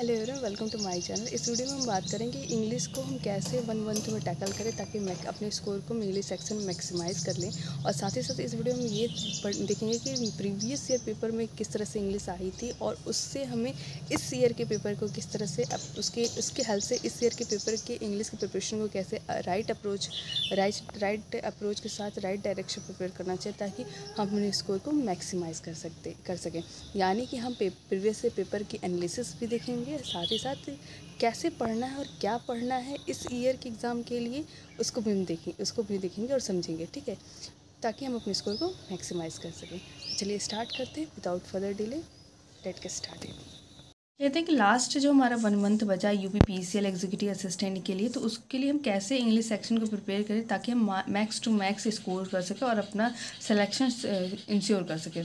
hello everyone welcome to my channel इस video में हम बात करेंगे इंग्लिश को हम कैसे वन वन थ्रू में टैकल करें ताकि मैं अपने स्कोर को इंग्लिश सेक्शन में मैक्सिमाइज़ कर लें और साथ ही साथ इस वीडियो में ये देखेंगे कि प्रीवियस ईयर पेपर में किस तरह से इंग्लिश आई थी और उससे हमें इस ईयर के पेपर को किस तरह से उसके उसके हल से इस ईयर के पेपर के इंग्लिश के प्रिपरेशन को कैसे right approach right right approach के साथ राइट डायरेक्शन प्रिपेयर करना चाहिए ताकि हम अपने स्कोर को मैक्सीमाइज़ कर सकते कर सकें यानी कि हम प्रीवियस ईयर पेपर की एनालिसिस भी देखेंगे करेंगे साथ ही साथ कैसे पढ़ना है और क्या पढ़ना है इस ईयर के एग्ज़ाम के लिए उसको भी हम देखें उसको भी देखेंगे और समझेंगे ठीक है ताकि हम अपने स्कोर को मैक्सिमाइज़ कर सकें तो चलिए स्टार्ट करते हैं विदाउट फर्दर डिले लेट के स्टार्ट कहते हैं कि लास्ट जो हमारा वन मंथ बचा U P P C L executive assistant के लिए तो उसके लिए हम कैसे इंग्लिश सेक्शन को प्रिपेयर करें ताकि हम मैक्स टू मैक्स स्कोर कर सकें और अपना सिलेक्शन इंश्योर uh, कर सकें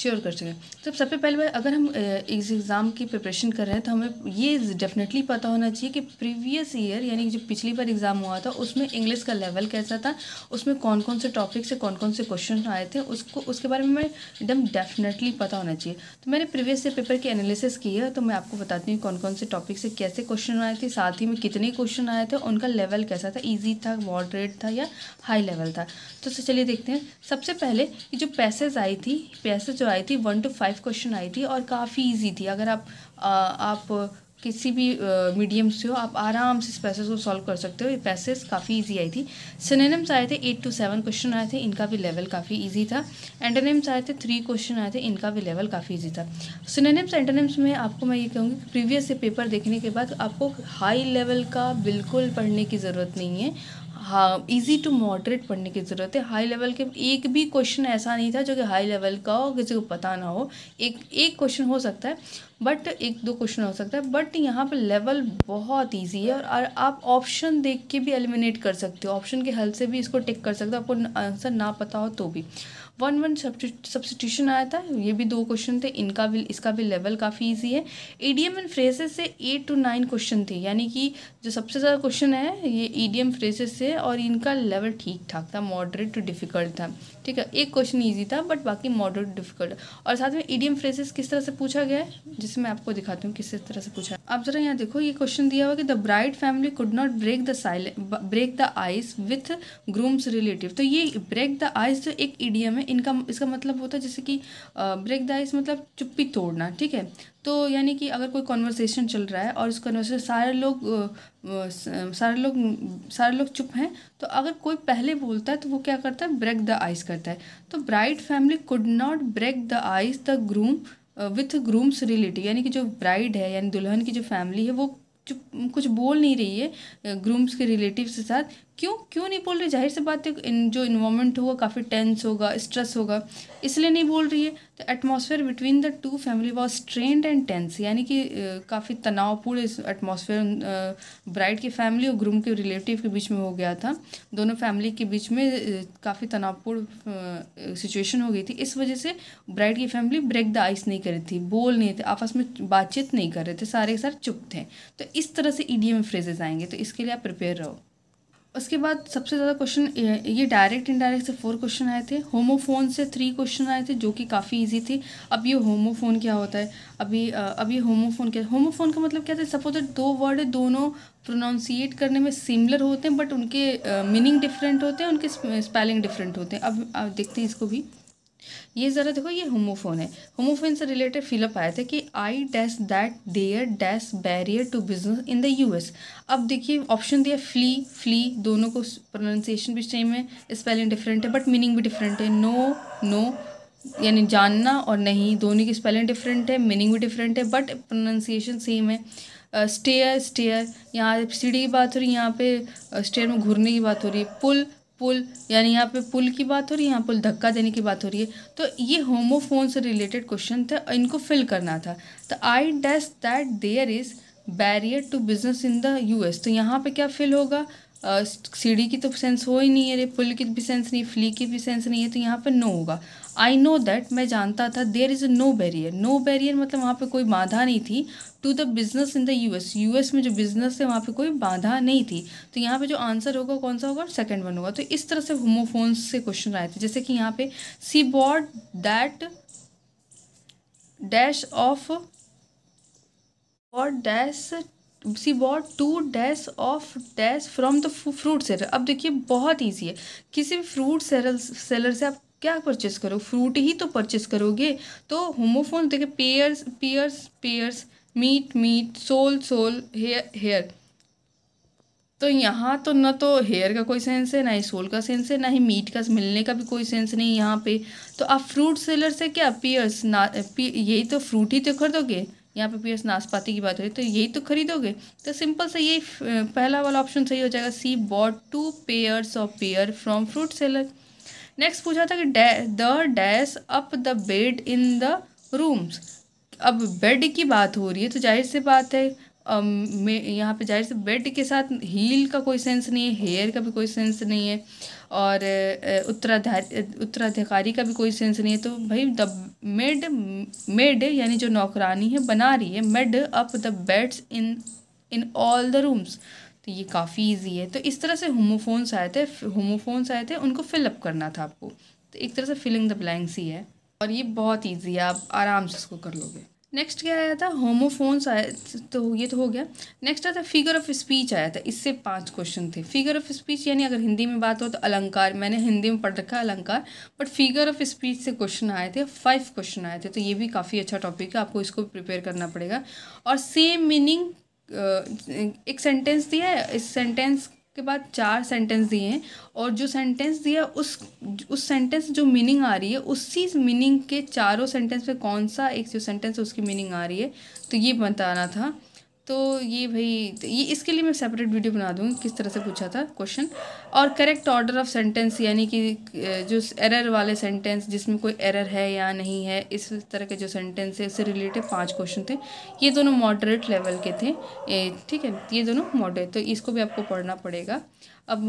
श्योर कर सकें तो सबसे पहले अगर हम uh, इस एग्ज़ाम की प्रिपरेशन कर रहे हैं तो हमें ये डेफिनेटली पता होना चाहिए कि प्रीवियस ईयर यानी जो पिछली बार एग्ज़ाम हुआ था उसमें इंग्लिश का लेवल कैसा था उसमें कौन कौन से टॉपिक से कौन कौन से क्वेश्चन आए थे उसको उसके बारे में हमें एकदम डेफिनेटली पता होना चाहिए तो मैंने प्रीवियस ईयर पेपर की एनालिसिस की है तो मैं आपको बताती हूँ कौन कौन से टॉपिक से कैसे क्वेश्चन आए थे साथ ही में कितने क्वेश्चन आए थे उनका लेवल कैसा था इजी था मॉडरेट था या हाई लेवल था तो चलिए देखते हैं सबसे पहले कि जो पैसेज आई थी पैसेज जो आई थी वन टू फाइव क्वेश्चन आई थी और काफ़ी ईजी थी अगर आप आ, आप किसी भी मीडियम से हो आप आराम से इस पैसेज को सॉल्व कर सकते हो ये पैसेज काफ़ी इजी आई थी सिनेनम्स आए थे एट टू सेवन क्वेश्चन आए थे इनका भी लेवल काफ़ी इजी था एंटरनेम्स आए थे थ्री क्वेश्चन आए थे इनका भी लेवल काफ़ी इजी था सिनेनम्स एंटरनेम्स में आपको मैं ये कहूँगी कि प्रीवियस से पेपर देखने के बाद आपको हाई लेवल का बिल्कुल पढ़ने की ज़रूरत नहीं है हाँ ईजी टू मॉडरेट पढ़ने की ज़रूरत है हाई लेवल के एक भी क्वेश्चन ऐसा नहीं था जो कि हाई लेवल का हो किसी को पता ना हो एक एक क्वेश्चन हो सकता है बट एक दो क्वेश्चन हो सकता है बट यहाँ पर लेवल बहुत ईजी है और आप ऑप्शन देख के भी एलिमिनेट कर सकते हो ऑप्शन के हल से भी इसको टिक कर सकते हो आपको आंसर ना पता हो तो भी वन वन सब्सिट्यूशन आया था ये भी दो क्वेश्चन थे इनका भी इसका भी लेवल काफ़ी इजी है ईडीएम एंड फ्रेजेस से एट टू नाइन क्वेश्चन थे यानी कि जो सबसे ज़्यादा क्वेश्चन है ये ईडीएम e फ्रेजेस से और इनका लेवल ठीक ठाक था मॉडरेट टू डिफ़िकल्ट था ठीक है एक क्वेश्चन ईजी था बट बाकी मॉडरेट डिफ़िकल्ट और साथ में ईडीएम e फ्रेजेस किस तरह से पूछा गया है जिसे मैं आपको दिखाती हूँ किस तरह से पूछा आप ज़रा यहाँ देखो ये क्वेश्चन दिया हुआ कि the bride family could not break the silent break the ice with groom's relative तो ये ब्रेक द आइस जो एक ईडीएम e है इनका इसका मतलब होता है जैसे कि ब्रेक द आइस मतलब चुप्पी तोड़ना ठीक है तो यानी कि अगर कोई कॉन्वर्सेशन चल रहा है और उस कॉन्वर्सेशन सारे लोग सारे लोग सारे लोग चुप हैं तो अगर कोई पहले बोलता है तो वो क्या करता है ब्रेक द आइस करता है तो bride family could not break the ice the groom with groom's relative यानी कि जो ब्राइड है यानी दुल्हन की जो फैमिली है वो चुप कुछ बोल नहीं रही है ग्रूम्स के रिलेटिव के साथ क्यों क्यों नहीं बोल रही जाहिर सी बात है जो इन्वामेंट होगा काफ़ी टेंस होगा स्ट्रेस होगा इसलिए नहीं बोल रही है तो atmosphere between the two family was strained and tense यानी कि काफ़ी तनावपूर्ण एटमॉस्फेयर ब्राइड की फैमिली और ग्रूम के रिलेटिव के बीच में हो गया था दोनों फैमिली के बीच में काफ़ी तनावपूर्ण सिचुएशन हो गई थी इस वजह से ब्राइड की फैमिली ब्रेक द आइस नहीं करी थी बोल नहीं थे आपस में बातचीत नहीं कर रहे थे सारे के सारे चुप थे तो इस तरह से ई डी फ्रेजेज आएंगे तो इसके लिए आप प्रिपेयर रहो उसके बाद सबसे ज़्यादा क्वेश्चन ये डायरेक्ट इनडायरेक्ट से फोर क्वेश्चन आए थे होमोफोन से थ्री क्वेश्चन आए थे जो कि काफ़ी इजी थे अब ये होमोफोन क्या होता है अभी अब ये होमोफोन क्या होमोफोन का मतलब क्या था सपोज दैट दो वर्ड दोनों प्रोनाउंसिएट करने में सिमिलर होते हैं बट उनके मीनिंग डिफरेंट होते हैं उनके स्पेलिंग डिफरेंट होते हैं अब देखते हैं इसको भी ये ज़रा देखो ये होमोफोन है होमोफोन से रिलेटेड फिलअप आए थे कि I dash that there dash barrier to business in the US अब देखिए ऑप्शन दिया फ्ली फ्ली दोनों को प्रोनाउंसिएशन भी सेम है स्पेलिंग डिफरेंट है बट मीनिंग भी डिफरेंट है नो नो यानी जानना और नहीं दोनों की स्पेलिंग डिफरेंट है मीनिंग भी डिफरेंट है बट प्रोनाउंसिएशन सेम है स्टेयर स्टेयर यहाँ सीढ़ी की बात हो रही है यहाँ पे स्टेयर में घूरने की बात हो रही है पुल पुल यानी यहाँ पे पुल की बात हो रही है यहाँ पुल धक्का देने की बात हो रही है तो ये होमोफोन से रिलेटेड क्वेश्चन था और इनको फिल करना था तो I dash that there is barrier to business in the US तो यहाँ पे क्या फिल होगा सीढ़ी की तो सेंस हो ही नहीं है रे पुल की भी सेंस नहीं फ्ली की भी सेंस नहीं है तो यहाँ पर नो होगा आई नो दैट मैं जानता था there is no barrier no barrier मतलब वहाँ पर कोई बाधा नहीं थी to the business in the US US में जो बिजनेस है वहाँ पे कोई बाधा नहीं थी तो यहाँ पे जो आंसर होगा कौन सा होगा सेकंड वन होगा तो इस तरह से होमोफोन्स से क्वेश्चन आए थे जैसे कि यहाँ पे she bought that dash of और dash she bought two dash of dash from the fruit seller अब देखिए बहुत ईजी है किसी भी फ्रूट सेलर सेलर से आप क्या परचेस करो फ्रूट ही तो परचेस करोगे तो होमोफोन देखिए pairs pears pairs meet meat soul sole hair hare तो यहाँ तो ना तो हेयर का कोई सेंस है ना ही सोल का सेंस है ना ही मीट का मिलने का भी कोई सेंस नहीं यहाँ पे तो आप फ्रूट सेलर से क्या पियर्स ना पी, यही तो फ्रूट ही तो खरीदोगे यहाँ पे पियर्स नाशपाती की बात हो रही तो यही तो खरीदोगे तो सिंपल से यही पहला वाला ऑप्शन सही हो जाएगा she bought two pairs of pear from fruit seller next पूछा था कि the dash up the bed in the rooms अब बेड की बात हो रही है तो जाहिर सी बात है यहाँ पे जाहिर से बेड के साथ हील का कोई सेंस नहीं है हेयर का भी कोई सेंस नहीं है और उत्तराधारी उत्तराधिकारी का भी कोई सेंस नहीं है तो भाई द मेड मेड यानी जो नौकरानी है बना रही है made up the beds in in all the rooms तो ये काफ़ी इजी है तो इस तरह से होमोफोन्स आए थे होमोफोन्स आए थे उनको फिलअप करना था आपको तो एक तरह से फिलिंग द ब्लैंक्स ही है और ये बहुत ईजी है आप आराम से इसको कर लोगे नेक्स्ट क्या आया था होमोफोन्स आया तो ये तो हो गया नेक्स्ट आया था फिगर ऑफ स्पीच आया था इससे पांच क्वेश्चन थे फिगर ऑफ स्पीच यानी अगर हिंदी में बात हो तो अलंकार मैंने हिंदी में पढ़ रखा अलंकार बट फिगर ऑफ स्पीच से क्वेश्चन आए थे फाइव क्वेश्चन आए थे तो ये भी काफ़ी अच्छा टॉपिक है आपको इसको प्रिपेयर करना पड़ेगा और सेम मीनिंग एक सेंटेंस दिया है इस सेंटेंस उसके बाद चार सेंटेंस दिए हैं और जो सेंटेंस दिया उस उस सेंटेंस जो मीनिंग आ रही है उसी मीनिंग के चारों सेंटेंस पे कौन सा एक जो सेंटेंस उसकी मीनिंग आ रही है तो ये बताना था तो ये भाई तो ये इसके लिए मैं सेपरेट वीडियो बना दूँगी किस तरह से पूछा था क्वेश्चन और करेक्ट ऑर्डर ऑफ सेंटेंस यानी कि जो एरर वाले सेंटेंस जिसमें कोई एरर है या नहीं है इस तरह के जो सेंटेंस है उससे रिलेटेड पांच क्वेश्चन थे ये दोनों मॉडरेट लेवल के थे ठीक है ये दोनों मॉडरेट तो इसको भी आपको पढ़ना पड़ेगा अब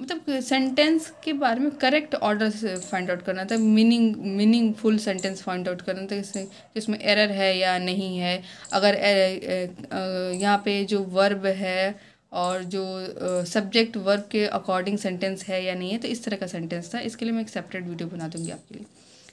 मतलब सेंटेंस के बारे में करेक्ट ऑर्डर से फाइंड आउट करना था meaning meaningful sentence find out करना था कि उसमें एरर है या नहीं है अगर यहाँ पे जो वर्ब है और जो सब्जेक्ट वर्ब के अकॉर्डिंग सेंटेंस है या नहीं है तो इस तरह का सेंटेंस था इसके लिए मैं एक सेपरेट वीडियो बना दूँगी आपके लिए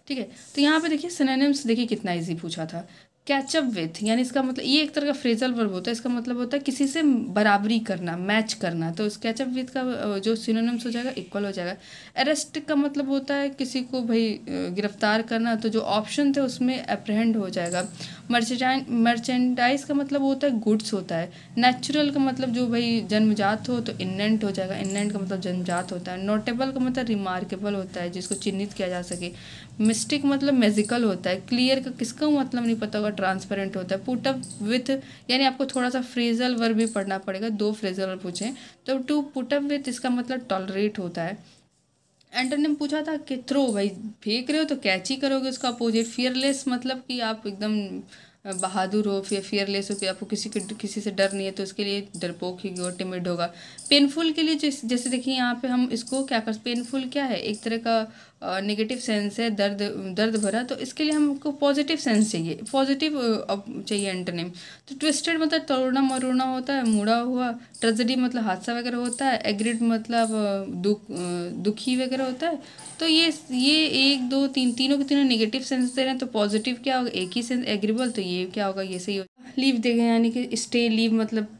ठीक है तो यहाँ पे देखिए सिनेम्स देखिए कितना इजी पूछा था कैचअप विथ यानी इसका मतलब ये एक तरह का फ्रेजल वर्ब होता है इसका मतलब होता है किसी से बराबरी करना मैच करना तो उस कैचअप विथ का जो सिनोनिम्स हो जाएगा इक्वल हो जाएगा अरेस्ट का मतलब होता है किसी को भाई गिरफ्तार करना तो जो ऑप्शन थे उसमें अप्रहेंड हो जाएगा मर्चेंडाइ मर्चेंडाइज का मतलब होता है गुड्स होता है नेचुरल का मतलब जो भाई जन्मजात हो तो इन्नेंट हो जाएगा इन्नेंट का मतलब जन्मजात होता है नोटेबल का मतलब रिमार्केबल होता है जिसको चिन्हित किया जा सके मिस्टिक मतलब मेजिकल होता है क्लियर का किसका मतलब नहीं पता होगा ट्रांसपेरेंट होता है पुटअप विथ यानी आपको थोड़ा सा फ्रेजल वर्ब भी पढ़ना पड़ेगा दो फ्रेजल वर्ब पूछें तो टू पुटअप विथ इसका मतलब टॉलरेट होता है एंटर ने पूछा था कि थ्रो भाई फेंक रहे हो तो कैच ही करोगे उसका अपोजिट फियरलेस मतलब कि आप एकदम बहादुर हो फिर फियरलेस हो कि आपको किसी के किसी से डर नहीं है तो उसके लिए डरपोक ही हो टिमिड होगा पेनफुल के लिए जैसे देखिए यहाँ पे हम इसको क्या कर पेनफुल क्या है एक तरह का नेगेटिव सेंस है दर्द दर्द भरा तो इसके लिए हमको पॉजिटिव सेंस चाहिए पॉजिटिव चाहिए एंटरनेम तो ट्विस्टेड मतलब तोड़ना मरोड़ना होता है मुड़ा हुआ ट्रेजडी मतलब हादसा वगैरह होता है एग्रिड मतलब दुख दुखी वगैरह होता है तो ये ये एक दो तीन तीनों के तीनों नेगेटिव सेंस दे रहे हैं तो पॉजिटिव क्या होगा एक ही सेंस एग्रीबल तो ये क्या होगा ये सही होगा लीव देखें यानी कि स्टे लीव मतलब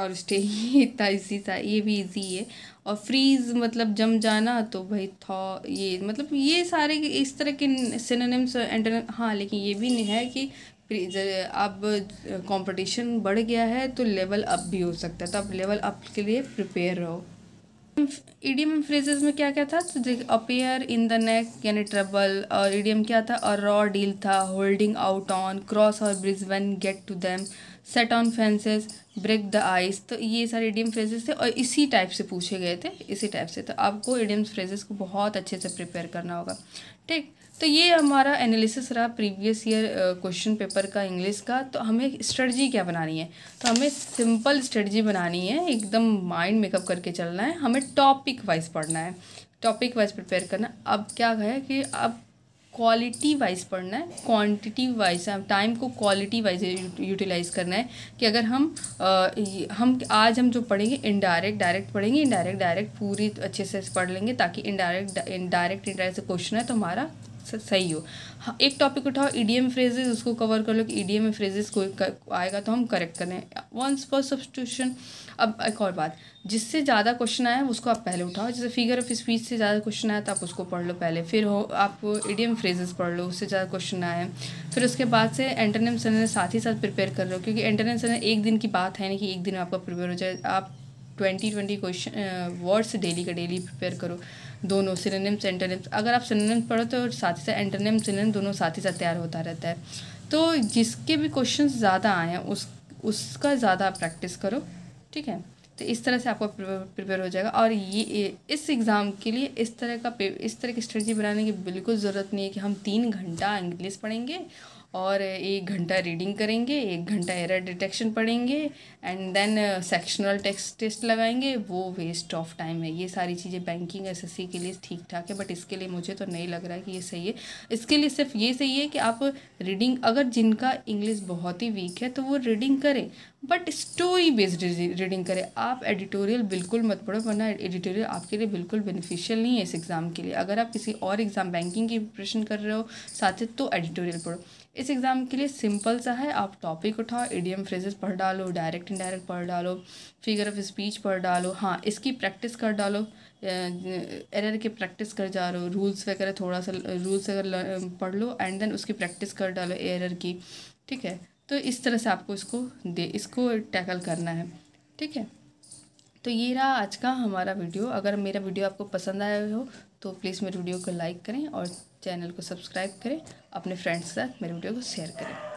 और स्टे इतना इजी सा ये भी इजी है और फ्रीज मतलब जम जाना तो भाई थॉ ये मतलब ये सारे इस तरह के सिनोनिम्स एंड हाँ लेकिन ये भी नहीं है कि अब कंपटीशन बढ़ गया है तो लेवल अप भी हो सकता है तो आप लेवल अप के लिए प्रिपेयर रहो ईडीएम फ्रेजेस में क्या क्या था अपेयर इन द नेक यानी ट्रबल और ईडीएम क्या था और रॉ डील था होल्डिंग आउट ऑन क्रॉस और bridge one get to them set on fences break the ice तो ये सारे ईडीएम फ्रेजेस थे और इसी टाइप से पूछे गए थे इसी टाइप से तो आपको ईडीएम फ्रेजेस को बहुत अच्छे से प्रिपेयर करना होगा ठीक तो ये हमारा एनालिसिस रहा प्रीवियस ईयर क्वेश्चन पेपर का इंग्लिश का तो हमें स्ट्रेटजी क्या बनानी है तो हमें सिंपल स्ट्रेटजी बनानी है एकदम माइंड मेकअप करके चलना है हमें टॉपिक वाइज पढ़ना है टॉपिक वाइज प्रिपेयर करना अब क्या है कि अब क्वालिटी वाइज पढ़ना है क्वांटिटी वाइज टाइम को क्वालिटी वाइज यूटिलाइज करना है कि अगर हम आ, हम आज हम जो पढ़ेंगे इनडायरेक्ट डायरेक्ट पढ़ेंगे इनडायरेक्ट डायरेक्ट पूरी अच्छे से पढ़ लेंगे ताकि इनडायरेक्ट डायरेक्ट इनडायरेक्ट से क्वेश्चन है तो हमारा सही हो हाँ, एक टॉपिक उठाओ ईडीएम फ्रेजेस उसको कवर कर लो कि ईडीएम में फ्रेजेस कोई आएगा तो हम करेक्ट करें वंस फॉर सब्सटीट्यूशन अब एक और बात जिससे ज़्यादा क्वेश्चन आए उसको आप पहले उठाओ जैसे फिगर ऑफ स्पीच से ज़्यादा क्वेश्चन आए तो आप उसको पढ़ लो पहले फिर हो आप ईडीएम फ्रेजेस पढ़ लो उससे ज़्यादा क्वेश्चन आए फिर उसके बाद से एंटरनेम सर साथ ही साथ प्रिपेयर कर लो क्योंकि एंटरनेम सर एक दिन की बात है नहीं कि एक दिन आपका प्रिपेयर हो जाए आप twenty twenty question words daily का डेली प्रिपेयर करो दोनों सिनेम्स एंटरनेम्स अगर आप सिनेम्स पढ़ो तो साथ ही साथ एंटरनेम सिनेम दोनों साथ ही साथ तैयार होता रहता है तो जिसके भी क्वेश्चन ज़्यादा आए हैं उस उसका ज़्यादा प्रैक्टिस करो ठीक है तो इस तरह से आपका प्रिपेयर हो जाएगा और ये इस एग्ज़ाम के लिए इस तरह का इस तरह की स्ट्रेटजी बनाने की बिल्कुल ज़रूरत नहीं है कि हम तीन घंटा इंग्लिश पढ़ेंगे और एक घंटा रीडिंग करेंगे एक घंटा एरर डिटेक्शन पढ़ेंगे and then sectional text test लगाएंगे वो वेस्ट ऑफ टाइम है ये सारी चीज़ें बैंकिंग एस के लिए ठीक ठाक है बट इसके लिए मुझे तो नहीं लग रहा है कि ये सही है इसके लिए सिर्फ ये सही है कि आप रीडिंग अगर जिनका इंग्लिश बहुत ही वीक है तो वो रीडिंग करें बट स्टोरी बेस्ड रीडिंग करें आप एडिटोरियल बिल्कुल मत पढ़ो वरना एडिटोरियल आपके लिए बिल्कुल बेनिफिशियल नहीं है इस एग्ज़ाम के लिए अगर आप किसी और एग्ज़ाम बैंकिंग की प्रिपरेशन कर रहे हो साथ ही तो एडिटोरियल पढ़ो इस एग्ज़ाम के लिए सिंपल सा है आप टॉपिक उठाओ एडीएम फ्रेजेस पढ़ डालो डायरेक्ट इनडायरेक्ट पढ़ डालो फिगर ऑफ स्पीच पढ़ डालो हाँ इसकी प्रैक्टिस कर डालो एरर की प्रैक्टिस कर जा रहे रूल्स वगैरह थोड़ा सा रूल्स अगर पढ़ लो एंड देन उसकी प्रैक्टिस कर डालो एरर की ठीक है तो इस तरह से आपको इसको दे इसको टैकल करना है ठीक है तो ये रहा आज का हमारा वीडियो अगर मेरा वीडियो आपको पसंद आया हो तो प्लीज़ मेरे वीडियो को लाइक करें और चैनल को सब्सक्राइब करें अपने फ्रेंड्स के साथ मेरे वीडियो को शेयर करें